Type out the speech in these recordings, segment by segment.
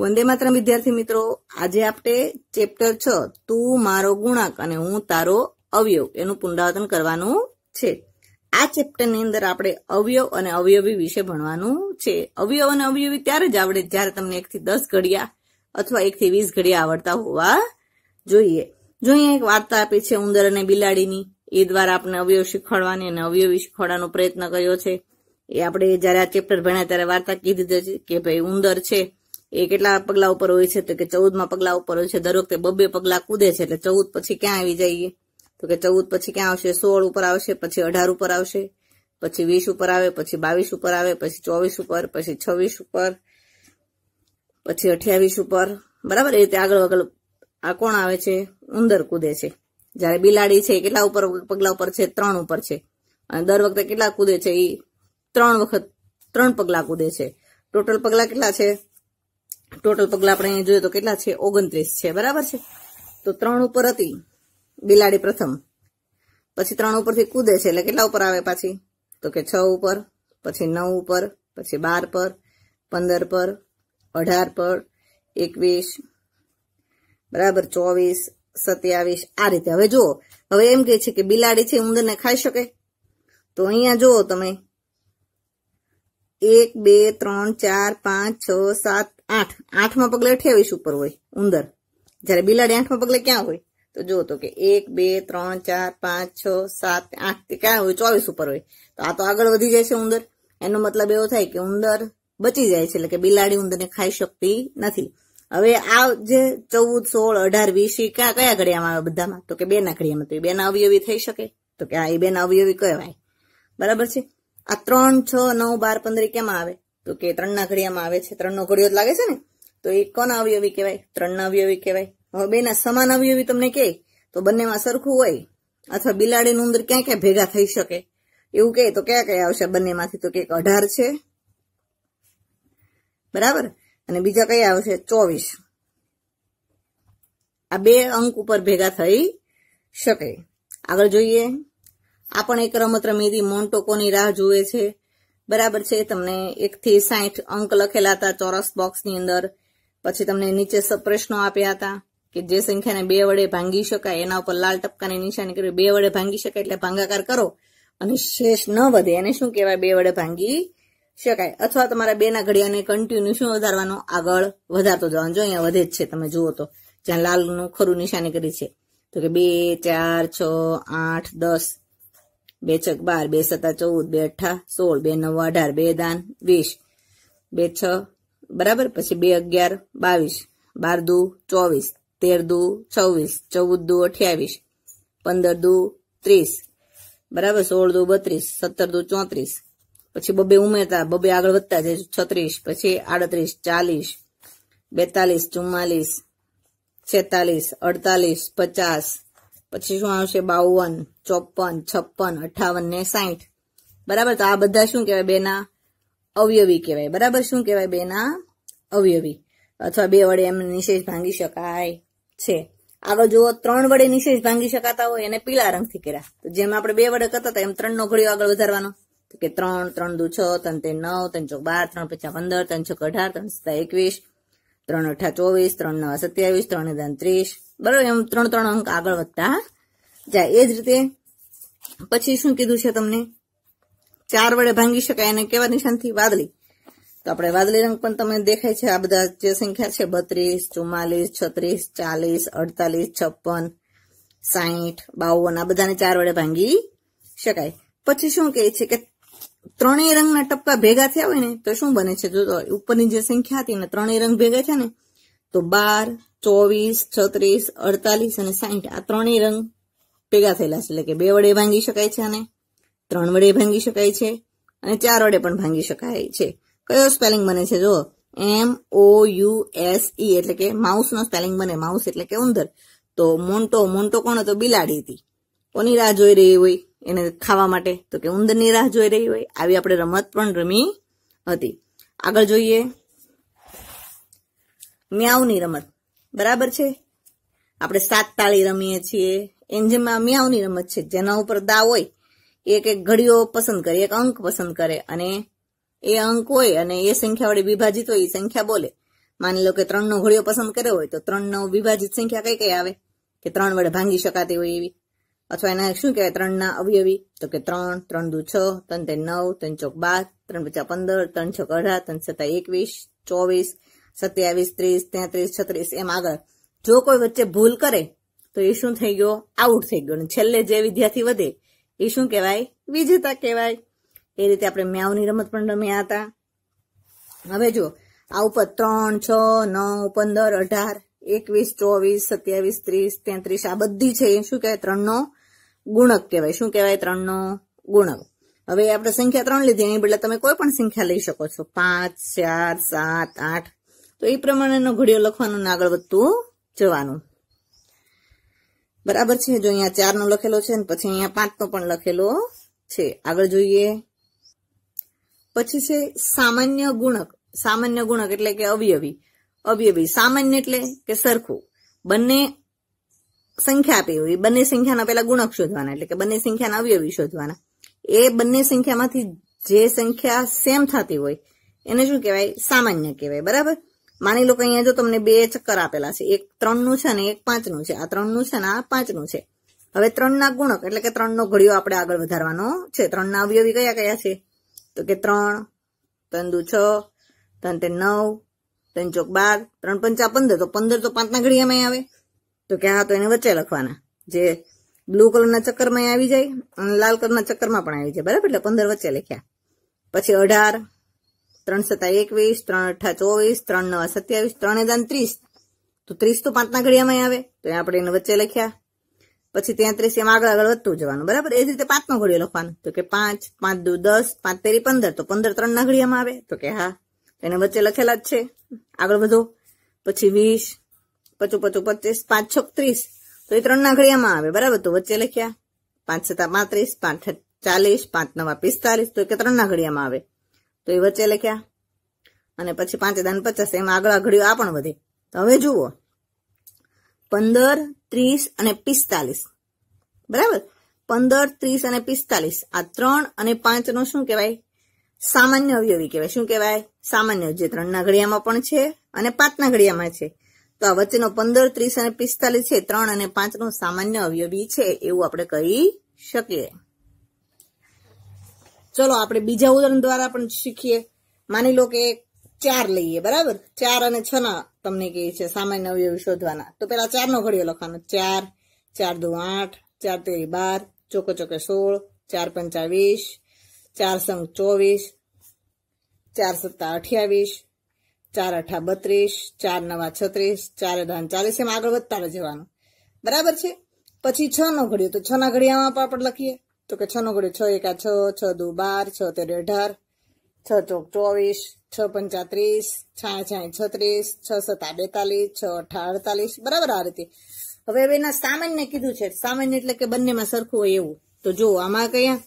વંદે માત્ર વિદ્યાર્થી મિત્રો આજે આપણે ચેપ્ટર છ તું મારો ગુણાંક અને હું તારો અવયવ એનું પુનરાવર્તન કરવાનું છે આ ચેપ્ટરની અંદર આપણે અવયવ અને અવયવી વિશે ભણવાનું છે અવયવ અને અવયવી ત્યારે જ આવડે જ્યારે તમને એકથી દસ ઘડિયા અથવા એકથી વીસ ઘડિયા આવડતા હોવા જોઈએ જો અહીંયા એક વાર્તા આપી છે ઉંદર અને બિલાડીની એ દ્વારા આપણે અવયવ શીખવાડવાની અને અવયવી શીખવાડવાનો પ્રયત્ન કર્યો છે એ આપણે જ્યારે આ ચેપ્ટર ભણ્યા ત્યારે વાર્તા કીધી છે કે ભાઈ ઉંદર છે એ કેટલા પગલા ઉપર હોય છે તો કે ચૌદમાં પગલા ઉપર હોય છે દર વખતે બબે પગલા કૂદે છે એટલે ચૌદ પછી ક્યાં આવી જઈએ તો કે ચૌદ પછી ક્યાં આવશે સોળ ઉપર આવશે પછી અઢાર ઉપર આવશે પછી વીસ ઉપર આવે પછી બાવીસ ઉપર આવે પછી ચોવીસ ઉપર પછી છવ્વીસ ઉપર પછી અઠ્યાવીસ ઉપર બરાબર એ રીતે આગળ આગળ આ કોણ આવે છે ઉંદર કૂદે છે જ્યારે બિલાડી છે કેટલા ઉપર પગલા ઉપર છે ત્રણ ઉપર છે અને દર વખતે કેટલા કૂદે છે એ ત્રણ વખત ત્રણ પગલા કૂદે છે ટોટલ પગલા કેટલા છે ટોટલ પગલા આપણે અહીંયા જોઈએ તો કેટલા છે ઓગણત્રીસ છે બરાબર છે તો ત્રણ ઉપર હતી બિલાડી પ્રથમ પછી ત્રણ ઉપરથી કૂદે છે એટલે કેટલા ઉપર આવે પાછી તો કે છ ઉપર પછી નવ ઉપર પછી બાર પર પંદર પર અઢાર પર એકવીસ બરાબર ચોવીસ સત્યાવીસ આ રીતે હવે જુઓ હવે એમ કે છે કે બિલાડી છે ઉંદરને ખાઈ શકે તો અહીંયા જુઓ તમે એક બે ત્રણ ચાર પાંચ છ સાત આઠ આઠમાં પગલે અઠ્યાવીસ ઉપર હોય ઉંદર જ્યારે બિલાડી આઠમાં પગલે ક્યાં હોય તો જો તો કે એક બે ત્રણ ચાર પાંચ છ સાત આઠ ક્યાં હોય ચોવીસ ઉપર હોય તો આ તો આગળ વધી જાય છે ઉંદર એનો મતલબ એવો થાય કે ઉંદર બચી જાય છે એટલે કે બિલાડી ઉંદરને ખાઈ શકતી નથી હવે આ જે ચૌદ સોળ અઢાર વીસ કયા કયા ઘડિયામાં આવે બધામાં તો કે બેના ઘડિયામાં તો એ બેના અવયવી થઈ શકે તો કે આ એ બેના અવયવી કહેવાય બરાબર છે આ ત્રણ છ નવ બાર પંદર કેમાં આવે તો કે ત્રણના ઘડિયામાં આવે છે ત્રણનો ઘડિયો લાગે છે ને તો એ કોના અવયવી કહેવાય ત્રણના અવયવી કહેવાય હવે બેના સમાન અવયવી તમને કહે તો બંનેમાં સરખું હોય અથવા બિલાડીનું ઉંદર ક્યાં ક્યાં ભેગા થઈ શકે એવું કહે તો ક્યાં કયા આવશે બંનેમાંથી તો કે અઢાર છે બરાબર અને બીજા કયા આવશે ચોવીસ આ બે અંક ઉપર ભેગા થઈ શકે આગળ જોઈએ આ પણ એક રમત રમીથી હતી મોન્ટોકોની રાહ જુએ છે બરાબર છે તમને એકથી સાઠ અંક લખેલા હતા ચોરસ બોક્સની અંદર પછી તમને નીચે પ્રશ્નો આપ્યા હતા કે જે સંખ્યાને બે વડે ભાંગી શકાય એના ઉપર લાલ ટપકાની નિશાની કરી બે વડે ભાંગી શકાય એટલે ભાંગાકાર કરો અને શેષ ન વધે એને શું કહેવાય બે વડે ભાંગી શકાય અથવા તમારા બેના ઘડિયાને કન્ટિન્યુ શું વધારવાનો આગળ વધારતો જવાનું જો અહીંયા વધે જ છે તમે જુઓ તો જ્યાં લાલનું ખરું નિશાની કરી છે તો કે બે ચાર છ આઠ દસ બે છક બાર બે સત્તા ચૌદ બે અઠા સોળ બે નવ અઢાર બે દાન વીસ બે છ બરાબર પછી બે અગિયાર બાવીસ બાર દુ ચોવીસ તેર દુ છવ્વીસ ચૌદ દુ અઠ્યાવીસ પંદર દુ ત્રીસ બરાબર સોળ દુ બત્રીસ સત્તર દુ ચોત્રીસ પછી બબે ઉમેરતા બબે આગળ વધતા જાય છત્રીસ પછી આડત્રીસ ચાલીસ બેતાલીસ ચુમ્માલીસ છેતાલીસ અડતાલીસ પચાસ પછી શું આવશે બાવન ચોપન છપ્પન અઠાવન ને સાહીઠ બરાબર તો આ બધા શું કહેવાય બેના અવયવી કહેવાય બરાબર શું કહેવાય બેના અવયવી અથવા બે વડે એમ નિશેષ ભાંગી શકાય છે આગળ જુઓ ત્રણ વડે નિશેષ ભાંગી શકાતા હોય એને પીળા રંગથી કર્યા તો જેમ આપણે બે વડે કરતા હતા એમ ત્રણ નો ઘડીઓ આગળ વધારવાનો કે ત્રણ ત્રણ દુ છ ત્રણ તે નવ ત્રણ ચોક બાર ત્રણ પચાસ પંદર ત્રણ છક અઢાર ત્રણ સત્તા એકવીસ ત્રણ અઠા ચોવીસ ત્રણ નવા સત્યાવીસ ત્રણ દાન ત્રીસ બરાબર એમ ત્રણ ત્રણ અંક આગળ વધતા જાય એ જ રીતે પછી શું કીધું છે તમને ચાર વડે ભાંગી શકાય એને કેવા નિશાનથી વાદળી તો આપણે વાદળી રંગ પણ તમને દેખાય છે આ બધા જે સંખ્યા છે બત્રીસ ચુમ્માલીસ છત્રીસ ચાલીસ અડતાલીસ છપ્પન સાહીઠ બાવન આ બધાને ચાર વડે ભાંગી શકાય પછી શું કહે છે કે ત્રણેય રંગના ટપકા ભેગા થયા હોય ને તો શું બને છે જો ઉપરની જે સંખ્યા હતી ને ત્રણેય રંગ ભેગા છે ને તો બાર ચોવીસ છત્રીસ અડતાલીસ અને સાહીઠ આ ત્રણેય રંગ ભેગા થયેલા છે એટલે કે બે વડે ભાંગી શકાય છે અને ત્રણ વડે ભાંગી શકાય છે અને ચાર વડે પણ ભાંગી શકાય છે કયો સ્પેલિંગ બને છે જો એમ ઓ યુ એસ ઈ એટલે કે માઉસનો સ્પેલિંગ બને માઉસ એટલે કે ઉંદર તો મોન્ટો મોન્ટો કોણ હતો બિલાડી હતી કોની રાહ જોઈ રહી હોય એને ખાવા માટે તો કે ઉંદરની રાહ જોઈ રહી હોય આવી આપણે રમત પણ રમી હતી આગળ જોઈએ મ્યાવની રમત બરાબર છે આપણે સાત તાળી રમીએ છીએ એમ જેમાં મ્યાવની રમત છે જેના ઉપર દાવ હોય એક એક ઘડીઓ પસંદ કરે એક અંક પસંદ કરે અને એ અંક હોય અને એ સંખ્યા વડે વિભાજિત હોય એ સંખ્યા બોલે માની લો કે ત્રણનો ઘડીઓ પસંદ કર્યો હોય તો ત્રણ ત્રણનો વિભાજિત સંખ્યા કઈ કઈ આવે કે ત્રણ વડે ભાંગી શકાતી હોય એવી અથવા એના શું કહેવાય ત્રણના અવયવી તો કે ત્રણ ત્રણ દુ છ ત્રણ તે નવ ત્રણ ચોક બાર ત્રણ પચાસ પંદર ત્રણ છ અઢાર ત્રણ સત્તા એકવીસ ચોવીસ સત્યાવીસ ત્રીસ તેત્રીસ છત્રીસ એમ આગળ જો કોઈ વચ્ચે ભૂલ કરે તો એ શું થઈ ગયો આઉટ થઈ ગયો છેલ્લે જે વિદ્યાર્થી વધે એ શું કહેવાય વિજેતા કહેવાય એ રીતે આપણે મ્યાવની રમત પણ રમ્યા હતા હવે જો આ ઉપર ત્રણ છ નવ પંદર અઢાર એકવીસ ચોવીસ સત્યાવીસ ત્રીસ તેત્રીસ આ બધી છે એ શું કહેવાય ત્રણનો ગુણક કહેવાય શું કહેવાય ત્રણનો ગુણક હવે આપણે સંખ્યા ત્રણ લીધી એની બદલે તમે કોઈ પણ સંખ્યા લઈ શકો છો પાંચ ચાર સાત આઠ તો એ પ્રમાણેનો ઘડિયો લખવાનું ને આગળ વધતું જવાનું બરાબર છે જો અહીંયા ચાર નો લખેલો છે ને પછી અહીંયા પાંચ નો પણ લખેલો છે આગળ જોઈએ પછી છે સામાન્ય ગુણક સામાન્ય ગુણક એટલે કે અવયવી અવયવી સામાન્ય એટલે કે સરખું બંને સંખ્યા આપી હોય બંને સંખ્યાના પેલા ગુણક શોધવાના એટલે કે બંને સંખ્યાના અવયવી શોધવાના એ બંને સંખ્યામાંથી જે સંખ્યા સેમ થતી હોય એને શું કહેવાય સામાન્ય કહેવાય બરાબર માની લો કે અહીંયા જો તમને બે ચક્કર આપેલા છે એક ત્રણનું છે ને એક પાંચનું છે આ ત્રણનું છે ને આ પાંચનું છે હવે ત્રણના ગુણક એટલે કે ત્રણનો ઘડિયો આપણે આગળ વધારવાનો છે ત્રણના અવયવી કયા કયા છે તો કે ત્રણ ત્રણ દુ છ ત્રણ તે નવ ત્રણ ચોક બાર ત્રણ પંચા પંદર તો પંદર તો પાંચના ઘડિયામાં આવે તો કે હા તો એને વચ્ચે લખવાના જે બ્લુ કલરના ચક્કરમાં આવી જાય અને લાલ કલરના ચક્કરમાં પણ આવી જાય બરાબર એટલે પંદર વચ્ચે લખ્યા પછી અઢાર ત્રણ સત્તા એકવીસ ત્રણ અઠા ચોવીસ ત્રણ નવા સત્યાવીસ ત્રણ હજાર ત્રીસ તો ત્રીસ તો પાંચના ઘડિયામાં આવે તો એ આપણે એને વચ્ચે લખ્યા પછી ત્યાંત્રીસ એમ આગળ આગળ વધતું જવાનું બરાબર એ જ રીતે પાંચનો ઘડિયો લખવાનું તો કે પાંચ પાંચ દુ દસ પાંચ તેરી પંદર તો પંદર ત્રણના ઘડિયામાં આવે તો કે હા એને વચ્ચે લખેલા જ છે આગળ વધો પછી વીસ પચું પચું પચીસ પાંચ છક ત્રીસ તો એ ત્રણના ઘડિયામાં આવે બરાબર તો વચ્ચે લખ્યા પાંચ સત્તા પાંત્રીસ પાંચ ચાલીસ પાંચ નવા પિસ્તાલીસ તો એ ત્રણના ઘડિયામાં આવે તો એ વચ્ચે લખ્યા અને પછી પાંચ દાન પચાસ એમાં આગળ આઘડ્યું આ પણ વધે તો હવે જુઓ પંદર ત્રીસ અને પિસ્તાલીસ બરાબર પંદર ત્રીસ અને પિસ્તાલીસ આ ત્રણ અને પાંચનો શું કહેવાય સામાન્ય અવયવી કહેવાય શું કહેવાય સામાન્ય જે ત્રણના ઘડિયામાં પણ છે અને પાંચના ઘડિયામાં છે તો આ વચ્ચેનો પંદર ત્રીસ અને પિસ્તાલીસ છે ત્રણ અને પાંચનો સામાન્ય અવયવી છે એવું આપણે કહી શકીએ ચલો આપણે બીજા ઉદાહરણ દ્વારા પણ શીખીએ માની લો કે ચાર લઈએ બરાબર ચાર અને છ ના તમને કહે છે સામાન્ય અવયવ શોધવાના તો પેલા ચાર નો ઘડિયો લખવાનો ચાર ચાર દો આઠ ચાર તેરી બાર ચોકો ચોકે સોળ ચાર પંચા વીસ ચાર સંગ ચોવીસ ચાર સત્તા અઠ્યાવીસ ચાર અઠા બત્રીસ ચાર નવા છત્રીસ ચાર ધાન ચાલીસ એમ આગળ વધતા જવાનું બરાબર છે પછી છ નો ઘડ્યો તો છ ના ઘડિયામાં પણ આપણે લખીએ તો કે છનો નો ગળ્યો છ એકા છ છ દુ બાર છ તેર અઢાર છ ચોક ચોવીસ છ પંચાત્રીસ ત્રીસ છાય છાય છત્રીસ છ સત્તા બેતાલીસ છ અઠા અડતાલીસ બરાબર આ રીતે હવે એના સામાન્ય કીધું છે સામાન્ય એટલે કે બંનેમાં સરખું હોય એવું તો જો આમાં કયા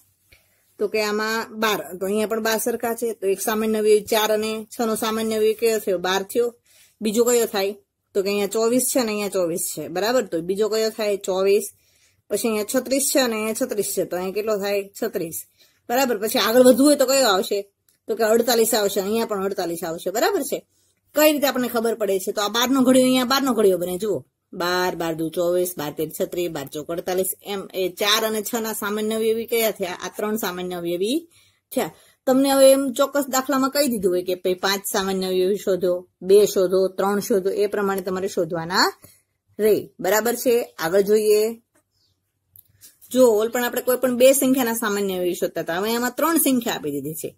તો કે આમાં બાર તો અહીંયા પણ બાર સરખા છે તો એક સામાન્ય વ્યય ચાર અને છ નો સામાન્ય વ્યય કયો થયો બાર થયો બીજો કયો થાય તો કે અહીંયા ચોવીસ છે ને અહીંયા ચોવીસ છે બરાબર તો બીજો કયો થાય ચોવીસ પછી અહીંયા છત્રીસ છે અને અહીંયા છત્રીસ છે તો અહીંયા કેટલો થાય છત્રીસ બરાબર પછી આગળ વધવું હોય તો કયો આવશે તો કે અડતાલીસ આવશે અહીંયા પણ અડતાલીસ આવશે બરાબર છે કઈ રીતે આપણને ખબર પડે છે તો આ બારનો ઘડિયો અહીંયા બારનો ઘડિયો બને જુઓ બાર બાર દુ ચોવીસ બાર તેર છત્રીસ બાર ચોક અડતાલીસ એમ એ ચાર અને છ ના સામાન્ય અવયવી કયા થયા આ ત્રણ સામાન્ય અવયવી થયા તમને હવે એમ ચોક્કસ દાખલામાં કહી દીધું હોય કે ભાઈ પાંચ સામાન્ય અવયવી શોધો બે શોધો ત્રણ શોધો એ પ્રમાણે તમારે શોધવાના રે બરાબર છે આગળ જોઈએ જો ઓલ પણ આપણે કોઈ પણ બે સંખ્યાના સામાન્ય અવયવી શોધતા હતા હવે એમાં ત્રણ સંખ્યા આપી દીધી છે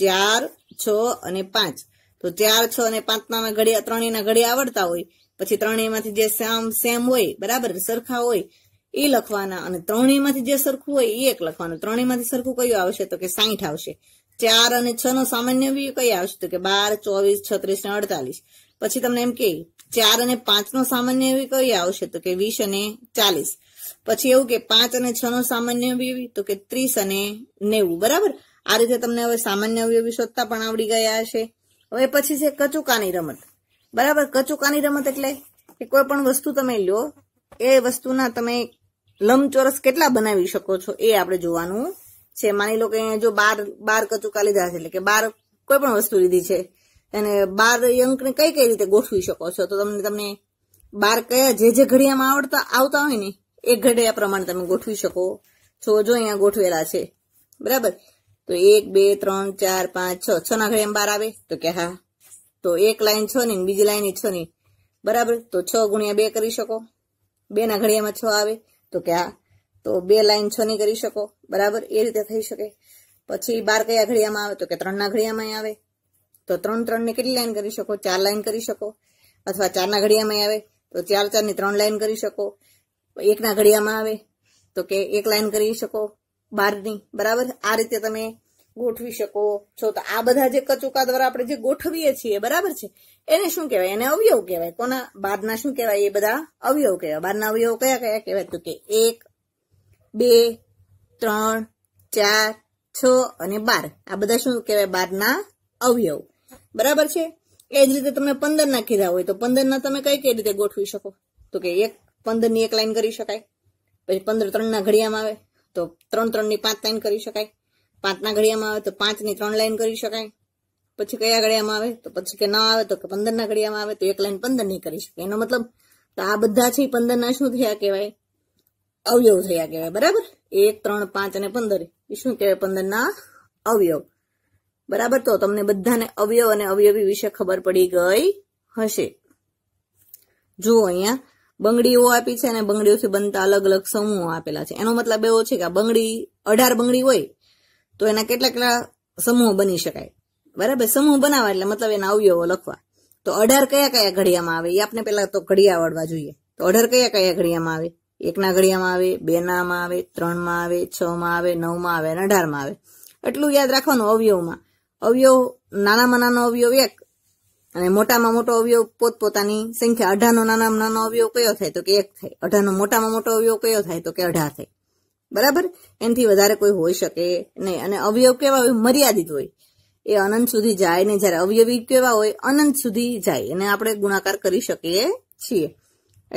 ચાર છ અને પાંચ તો ચાર છ અને પાંચના ઘડિયા ત્રણેયના ઘડિયા આવડતા હોય પછી ત્રણેયમાંથી જે સેમ સેમ હોય બરાબર સરખા હોય એ લખવાના અને ત્રણેયમાંથી જે સરખું હોય એ એક લખવાનું ત્રણેયમાંથી સરખું કયું આવશે તો કે સાઠ આવશે ચાર અને છ નો સામાન્ય વિવિધ કઈ આવશે તો કે બાર ચોવીસ છત્રીસ ને અડતાલીસ પછી તમને એમ કે ચાર અને પાંચ નો સામાન્ય એવી કઈ આવશે તો કે વીસ અને ચાલીસ પછી એવું કે પાંચ અને છ નો સામાન્ય અવયવી તો કે ત્રીસ અને નેવું બરાબર આ રીતે તમને હવે સામાન્ય અવયવી શોધતા પણ આવડી ગયા હશે હવે પછી છે કચુકાની રમત બરાબર કચુકાની રમત એટલે કે કોઈ પણ વસ્તુ તમે લો એ વસ્તુના તમે લંબચોરસ કેટલા બનાવી શકો છો એ આપણે જોવાનું છે માની લો કે અહીંયા જો બાર બાર કચુકા લીધા છે એટલે કે બાર કોઈ પણ વસ્તુ લીધી છે અને બાર અંકને કઈ કઈ રીતે ગોઠવી શકો છો તો તમને તમને બાર કયા જે જે ઘડિયામાં આવડતા આવતા હોય ને એક ઘડે આ પ્રમાણે તમે ગોઠવી શકો છો જો અહીંયા ગોઠવેલા છે બરાબર તો એક બે ત્રણ ચાર પાંચ છ છ ના ઘડે એમ બાર આવે તો કે હા તો એક લાઈન છ ની બીજી લાઈન છ ની બરાબર તો છ ગુણ્યા બે કરી શકો બે ના ઘડિયામાં છ આવે તો કે હા તો બે લાઈન છ ની કરી શકો બરાબર એ રીતે થઈ શકે પછી બાર કયા ઘડિયામાં આવે તો કે ત્રણ ના ઘડિયામાં આવે તો ત્રણ ત્રણ ની કેટલી લાઈન કરી શકો ચાર લાઈન કરી શકો અથવા ચાર ના ઘડિયામાં આવે તો ચાર ચાર ની ત્રણ લાઈન કરી શકો એકના ઘડિયામાં આવે તો કે એક લાઈન કરી શકો બારની બરાબર આ રીતે તમે ગોઠવી શકો છો તો આ બધા જે કચુકા દ્વારા આપણે જે ગોઠવીએ છીએ બરાબર છે એને શું કહેવાય એને અવયવ કહેવાય કોના બારના શું કહેવાય એ બધા અવયવ કહેવાય બારના અવયવ કયા કયા કહેવાય તો કે એક બે ત્રણ ચાર છ અને બાર આ બધા શું કહેવાય બારના અવયવ બરાબર છે એ જ રીતે તમે પંદર ના કીધા હોય તો પંદર ના તમે કઈ કઈ રીતે ગોઠવી શકો તો કે એક પંદરની એક લાઈન કરી શકાય પછી પંદર ત્રણના ઘડિયામાં આવે તો ત્રણ ત્રણની પાંચ લાઈન કરી શકાય પાંચના ઘડિયામાં આવે તો પાંચની ત્રણ લાઈન કરી શકાય પછી કયા ઘડિયામાં આવે તો પછી કે ના આવે તો કે પંદરના ઘડિયામાં આવે તો એક લાઈન પંદરની કરી શકાય એનો મતલબ તો આ બધા છે પંદરના શું થયા કહેવાય અવયવ થયા કહેવાય બરાબર એક ત્રણ પાંચ અને પંદર એ શું કહેવાય પંદરના અવયવ બરાબર તો તમને બધાને અવયવ અને અવયવી વિશે ખબર પડી ગઈ હશે જુઓ અહીંયા બંગડીઓ આપી છે અને બંગડીઓથી બનતા અલગ અલગ સમૂહો આપેલા છે એનો મતલબ એવો છે કે બંગડી અઢાર બંગડી હોય તો એના કેટલા કેટલા સમૂહ બની શકાય બરાબર સમૂહ બનાવવા એટલે મતલબ એના અવયવો લખવા તો અઢાર કયા કયા ઘડિયામાં આવે એ આપણે પહેલા તો ઘડિયા આવડવા જોઈએ તો અઢાર કયા કયા ઘડિયામાં આવે એકના ઘડિયામાં આવે બેનામાં આવે ત્રણમાં આવે છમાં આવે નવમાં આવે અને અઢારમાં આવે એટલું યાદ રાખવાનું અવયવમાં અવયવ નાનામાં નાનો અવયવ એક અને મોટામાં મોટો અવયવ પોતપોતાની સંખ્યા અઢારનો નાનામાં નાનો અવયવ કયો થાય તો કે એક થાય અઢારનો મોટામાં મોટો અવયવ કયો થાય તો કે અઢાર થાય બરાબર એનાથી વધારે કોઈ હોઈ શકે નહીં અને અવયવ કેવા હોય મર્યાદિત હોય એ અનંત સુધી જાય ને જ્યારે અવયવી કેવા હોય અનંત સુધી જાય અને આપણે ગુણાકાર કરી શકીએ છીએ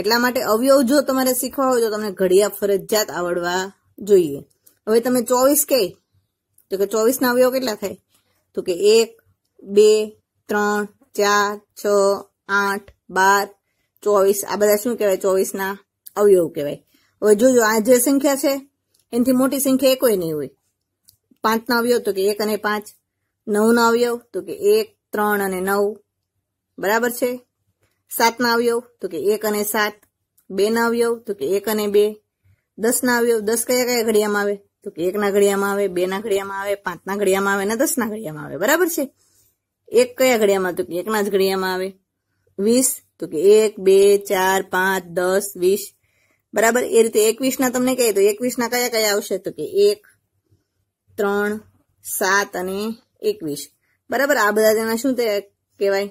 એટલા માટે અવયવ જો તમારે શીખવા હોય તો તમને ઘડિયા ફરજિયાત આવડવા જોઈએ હવે તમે ચોવીસ કે તો કે ચોવીસના અવયવ કેટલા થાય તો કે એક બે ત્રણ ચાર છ આઠ બાર ચોવીસ આ બધા શું કહેવાય ચોવીસના અવયવ કહેવાય હવે જોજો આ જે સંખ્યા છે એનાથી મોટી સંખ્યા એ કોઈ નહીં હોય પાંચના અવયવ તો કે એક અને પાંચ નવના અવયવ તો કે એક ત્રણ અને નવ બરાબર છે સાતના અવયવ તો કે એક અને સાત બેના અવયવ તો કે એક અને બે દસના અવયવ દસ કયા કયા ઘડિયામાં આવે તો કે એકના ઘડિયામાં આવે બેના ઘડિયામાં આવે પાંચના ઘડિયામાં આવે અને દસના ઘડિયામાં આવે બરાબર છે એક કયા ઘડિયામાં તો કે એકના જ ઘડિયામાં આવે વીસ તો કે એક બે ચાર પાંચ દસ વીસ બરાબર એ રીતે એકવીસના તમને કહે તો એકવીસના કયા કયા આવશે તો કે એક ત્રણ સાત અને એકવીસ બરાબર આ બધા તેના શું તે કહેવાય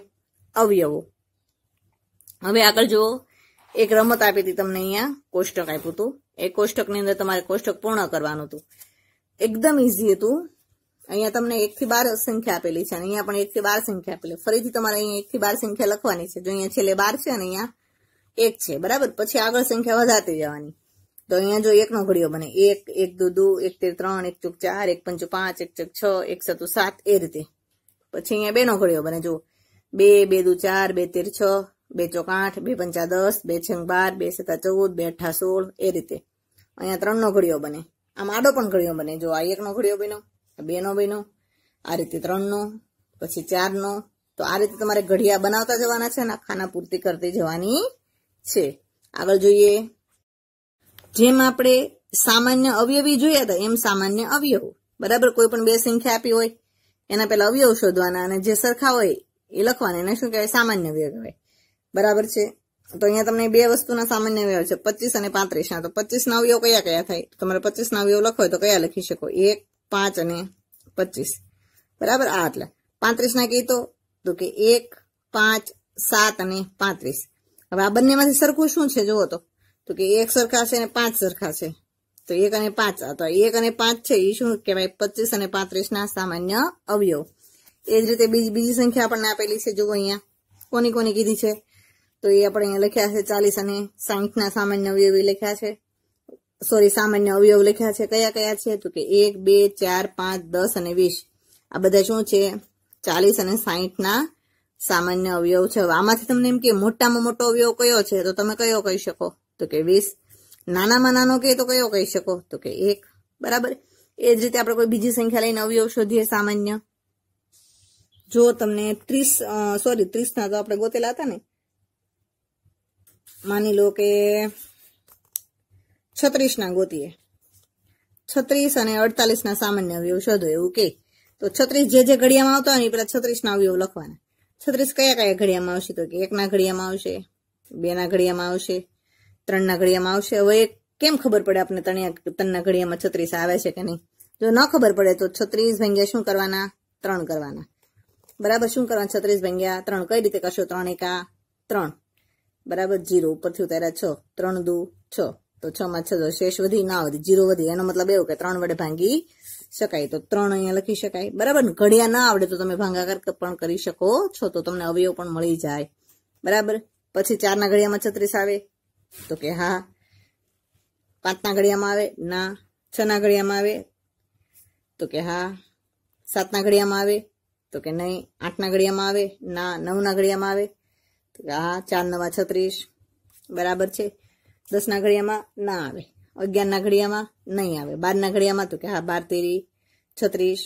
અવયવો હવે આગળ જુઓ એક રમત આપી હતી તમને અહીંયા કોષ્ટક આપ્યું હતું એ કોષ્ટકની અંદર તમારે કોષ્ટક પૂર્ણ કરવાનું હતું એકદમ ઇઝી હતું અહીંયા તમને એક થી બાર સંખ્યા આપેલી છે અને અહીંયા પણ એક થી બાર સંખ્યા આપેલી ફરીથી તમારે અહીંયા એક થી બાર સંખ્યા લખવાની છે જો અહીંયા છેલ્લે બાર છે અને અહીંયા એક છે બરાબર પછી આગળ સંખ્યા વધારતી જવાની તો અહીંયા જો એકનો ઘડીઓ બને એક એક દુ દુ એક તેર ત્રણ એક ચોક ચાર એક પંચો પાંચ એક ચોક છ એક સતુ સાત એ રીતે પછી અહીંયા બેનો ઘડીઓ બને જો બે બે દુ ચાર બે તેર છ બે ચોક આઠ બે પંચા દસ બે છંગ બાર બે સત્તા ચૌદ બે અઠા સોળ એ રીતે અહીંયા ત્રણનો ઘડીઓ બને આમ આડો પણ ઘડીઓ બને જો આ એકનો ઘડીઓ બન્યો બેનો બેનો આ રીતે ત્રણનો પછી ચારનો તો આ રીતે તમારે ઘડિયા બનાવતા જવાના છે અને ખાના પૂર્તિ કરતી જવાની છે આગળ જોઈએ જેમ આપણે સામાન્ય અવયવી જોઈએ તો એમ સામાન્ય અવયવ બરાબર કોઈ પણ બે સંખ્યા આપી હોય એના પહેલા અવયવ શોધવાના અને જે સરખા હોય એ લખવાના એને શું કહેવાય સામાન્ય અવયવ કહેવાય બરાબર છે તો અહીંયા તમને બે વસ્તુના સામાન્ય અવયવ છે પચીસ અને પાંત્રીસ પાંત્રીસના તો પચીસના અવયવ કયા કયા થાય તમારે પચીસના અવયવ લખો તો કયા લખી શકો એક પાંચ અને પચીસ બરાબર આ આટલા પાંત્રીસના કહી તો કે એક પાંચ સાત અને પાંત્રીસ હવે આ બંનેમાંથી સરખું શું છે જુઓ તો તો કે એક સરખા છે અને પાંચ સરખા છે તો એક અને પાંચ તો એક અને પાંચ છે એ શું કહેવાય પચીસ અને પાંત્રીસના સામાન્ય અવયવ એ જ રીતે બીજી બીજી સંખ્યા આપણને આપેલી છે જુઓ અહીંયા કોની કોની કીધી છે તો એ આપણે અહીંયા લખ્યા છે ચાલીસ અને સાહીઠના સામાન્ય અવયવી લખ્યા છે સોરી સામાન્ય અવયવ લખ્યા છે કયા કયા છે તો કે એક બે ચાર પાંચ દસ અને વીસ આ બધા શું છે ચાલીસ અને સાહીઠના સામાન્ય અવયવ છે આમાંથી તમને એમ કે મોટામાં મોટો અવયવ કયો છે તો તમે કયો કહી શકો તો કે વીસ નાનામાં નાનો કહે તો કયો કહી શકો તો કે એક બરાબર એ જ રીતે આપણે કોઈ બીજી સંખ્યા લઈને અવયવ શોધીએ સામાન્ય જો તમને ત્રીસ સોરી ત્રીસના તો આપણે ગોતેલા હતા ને માની લો કે છત્રીસના ગોતીએ છત્રીસ અને અડતાલીસના સામાન્ય અવયવ શોધો એવું કે તો છત્રીસ જે જે ઘડિયામાં આવતા હોય ને એ પેલા છત્રીસના અવયવ લખવાના છત્રીસ કયા કયા ઘડિયામાં આવશે તો કે એકના ઘડિયામાં આવશે બેના ઘડિયામાં આવશે ત્રણના ઘડિયામાં આવશે હવે કેમ ખબર પડે આપણે ત્રણ્યા ત્રણના ઘડિયામાં છત્રીસ આવે છે કે નહીં જો ન ખબર પડે તો છત્રીસ ભાંગ્યા શું કરવાના ત્રણ કરવાના બરાબર શું કરવાના છત્રીસ ભાંગ્યા ત્રણ કઈ રીતે કરશો ત્રણ એકા ત્રણ બરાબર જીરો ઉપરથી ઉતાર્યા છ ત્રણ દુ છ તો છ માં છ શેષ વધી ના વધી જીરો વધી એનો મતલબ એવો કે ત્રણ વડે ભાંગી શકાય તો ત્રણ અહીંયા લખી શકાય બરાબર ને ઘડિયા ના આવડે તો તમે ભાંગાકાર પણ કરી શકો છો તો તમને અવયવ પણ મળી જાય બરાબર પછી ચારના ઘડિયામાં છત્રીસ આવે તો કે હા પાંચના ઘડિયામાં આવે ના છના ઘડિયામાં આવે તો કે હા સાતના ઘડિયામાં આવે તો કે નહીં આઠના ઘડિયામાં આવે ના નવના ઘડિયામાં આવે તો કે હા ચાર નવા છત્રીસ બરાબર છે દસના ઘડિયામાં ના આવે અગિયારના ઘડિયામાં નહીં આવે બારના ઘડિયામાં તો કે હા બાર તેરી છત્રીસ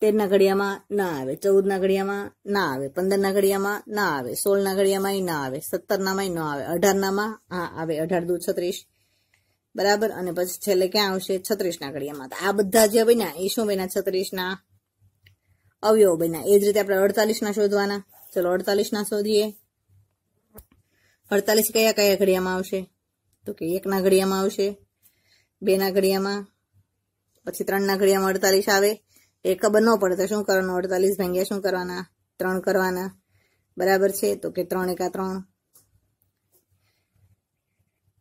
તેરના ઘડિયામાં ના આવે ચૌદના ઘડિયામાં ના આવે પંદરના ઘડિયામાં ના આવે સોળના ઘડિયામાં ના આવે સત્તરનામાં ન આવે અઢારનામાં હા આવે અઢાર દુ છત્રીસ બરાબર અને પછી છેલ્લે ક્યાં આવશે છત્રીસના ઘડિયામાં આ બધા જે બન્યા એ શું બન્યા છત્રીસના અવયવ બન્યા એ જ રીતે આપણે અડતાલીસના શોધવાના ચલો અડતાલીસના શોધીએ અડતાલીસ કયા કયા ઘડિયામાં આવશે તો કે એકના ઘડિયામાં આવશે બેના ઘડિયામાં પછી ત્રણના ઘડિયામાં અડતાલીસ આવે એ ખબર ન પડે તો શું કરવાનું અડતાલીસ ભાંગ્યા શું કરવાના ત્રણ કરવાના બરાબર છે તો કે ત્રણ એકા ત્રણ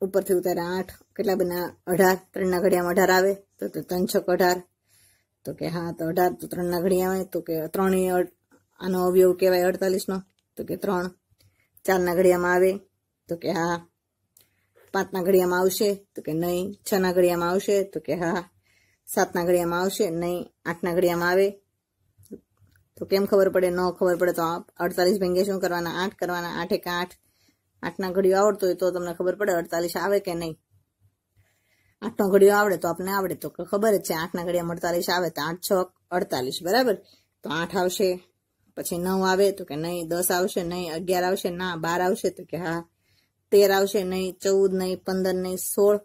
ઉપરથી ઉતાર્યા આઠ કેટલા બના અઢાર ત્રણના ઘડિયામાં અઢાર આવે તો ત્રણ છક અઢાર તો કે હા તો અઢાર તો ત્રણના ઘડિયા આવે તો કે ત્રણ આનો અવયવ કહેવાય અડતાલીસનો તો કે ત્રણ ચારના ઘડિયામાં આવે તો કે હા 5 ના ઘડિયામાં આવશે તો કે નહી 6 ના ઘડિયામાં આવશે તો કે હા 7 ના ઘડિયામાં આવશે નહી 8 ના ઘડિયામાં આવે તો કેમ ખબર પડે ન ખબર પડે તો આપ 48 ભંકે શું કરવાના 8 કરવાના 8 * 1 8 ના ઘડિયો આવડતો હોય તો તમને ખબર પડે 48 આવે કે નહી 8 ના ઘડિયો આવડે તો આપને આવડે તો કે ખબર છે 8 ના ઘડિયામાં 48 આવે તો 8 * 6 48 બરાબર તો 8 આવશે પછી 9 આવે તો કે નહી 10 આવશે નહી 11 આવશે ના 12 આવશે તો કે હા તેર આવશે નહીં ચૌદ નહીં પંદર નહીં સોળ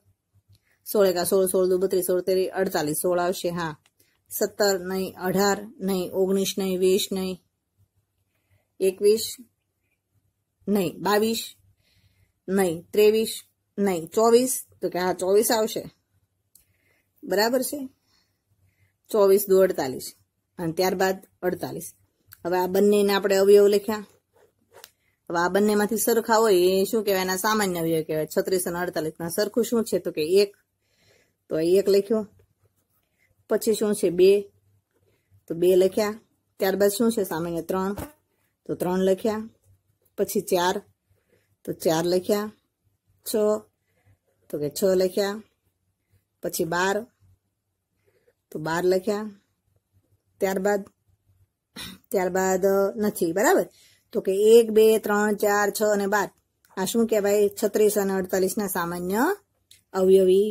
સોળ એકા સોળ સોળ દુ બત્રીસ સોળ તેરી અડતાલીસ સોળ આવશે હા સત્તર નહીં અઢાર નહીં ઓગણીસ નહીં વીસ નહીં એકવીસ નહીં બાવીસ નહીં ત્રેવીસ નહીં ચોવીસ તો કે હા ચોવીસ આવશે બરાબર છે ચોવીસ દુ અડતાલીસ અને ત્યારબાદ અડતાલીસ હવે આ બંનેને આપણે અવયવ લખ્યા હવે આ બંનેમાંથી સરખા હોય એ શું કહેવાય એના સામાન્ય અવયવ કહેવાય છત્રીસ અને અડતાલીસ ના સરખું શું છે તો કે એક તો એક લખ્યો પછી શું છે બે તો બે લખ્યા ત્યારબાદ શું છે સામાન્ય ત્રણ તો ત્રણ લખ્યા પછી ચાર તો ચાર લખ્યા છ તો કે છ લખ્યા પછી બાર તો બાર લખ્યા ત્યારબાદ ત્યારબાદ નથી બરાબર તો કે એક બે ત્રણ ચાર છ અને બાર આ શું કહેવાય છત્રીસ અને અડતાલીસના સામાન્ય અવયવી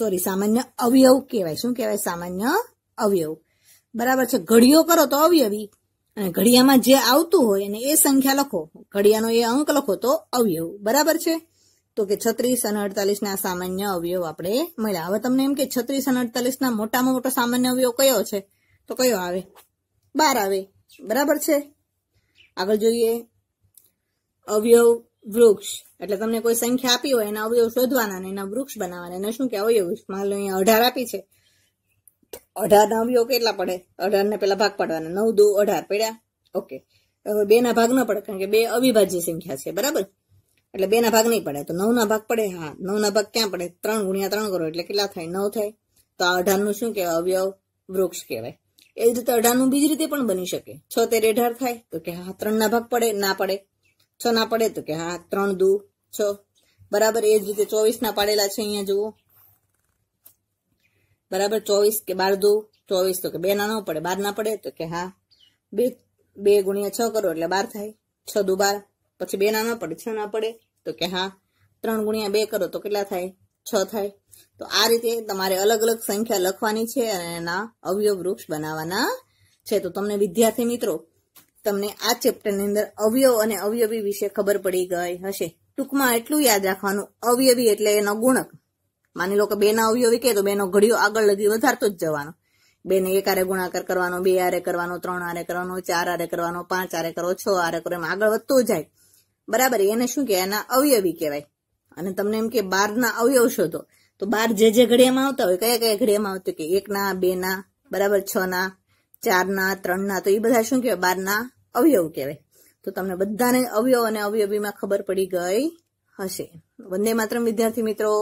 સોરી સામાન્ય અવયવ કહેવાય શું કહેવાય સામાન્ય અવયવ બરાબર છે ઘડીઓ કરો તો અવયવી અને ઘડિયામાં જે આવતું હોય અને એ સંખ્યા લખો ઘડિયાનો એ અંક લખો તો અવયવ બરાબર છે તો કે છત્રીસ અને અડતાલીસના સામાન્ય અવયવ આપણે મળ્યા હવે તમને એમ કે છત્રીસ અને અડતાલીસના મોટામાં મોટો સામાન્ય અવયવ કયો છે તો કયો આવે બાર આવે બરાબર છે આગળ જોઈએ અવયવ વૃક્ષ એટલે તમને કોઈ સંખ્યા આપી હોય એના અવયવ શોધવાના અને એના વૃક્ષ બનાવવાના એને શું કે અવયવ માન લો અહીંયા અઢાર આપી છે અઢારના અવયવ કેટલા પડે અઢારને પેલા ભાગ પાડવાના નવ દો અઢાર પડ્યા ઓકે હવે બે ના ભાગ ન પડે કારણ કે બે અવિભાજ્ય સંખ્યા છે બરાબર એટલે બે ના ભાગ નહીં પડે તો નવ ના ભાગ પડે હા નવ ના ભાગ ક્યાં પડે ત્રણ ગુણ્યા ત્રણ કરો એટલે કેટલા થાય નવ થાય તો આ અઢારનું શું કહેવાય અવયવ વૃક્ષ કહેવાય એવી રીતે અઢારનું બીજ રીતે પણ બની શકે છ તેર અઢાર થાય તો કે હા ત્રણના ભાગ પડે ના પડે છ ના પડે તો કે હા ત્રણ દુ છ બરાબર એ જ રીતે ચોવીસના પાડેલા છે અહીંયા જુઓ બરાબર ચોવીસ કે બાર દુ ચોવીસ તો કે બે ના ન પડે બાર ના પડે તો કે હા બે બે ગુણ્યા છ કરો એટલે બાર થાય છ દુ બાર પછી બે ના ન પડે છ ના પડે તો કે હા ત્રણ ગુણ્યા બે કરો તો કેટલા થાય છ થાય તો આ રીતે તમારે અલગ અલગ સંખ્યા લખવાની છે અને એના અવયવ વૃક્ષ બનાવવાના છે તો તમને વિદ્યાર્થી મિત્રો તમને આ ચેપ્ટરની અંદર અવયવ અને અવયવી વિશે ખબર પડી ગઈ હશે ટૂંકમાં એટલું યાદ રાખવાનું અવયવી એટલે એનો ગુણક માની લો કે બે ના અવયવી કે તો બેનો ઘડિયો આગળ લગી વધારતો જ જવાનો બે ને એક આરે ગુણાકાર કરવાનો બે આરે કરવાનો ત્રણ આરે કરવાનો ચાર આરે કરવાનો પાંચ આરે કરો છ આરે કરો એમ આગળ વધતો જાય બરાબર એને શું કહેવાય એના અવયવી કહેવાય અને તમને એમ કે બારના અવયવ શોધો તો બાર જે જે ઘડિયામાં આવતા હોય કયા કયા ઘડિયામાં આવતા કે એકના બેના બરાબર છ ના ચારના ત્રણના તો એ બધા શું કહેવાય બારના અવયવ કહેવાય તો તમને બધાને અવયવ અને અવયવીમાં ખબર પડી ગઈ હશે વંદે માત્ર વિદ્યાર્થી મિત્રો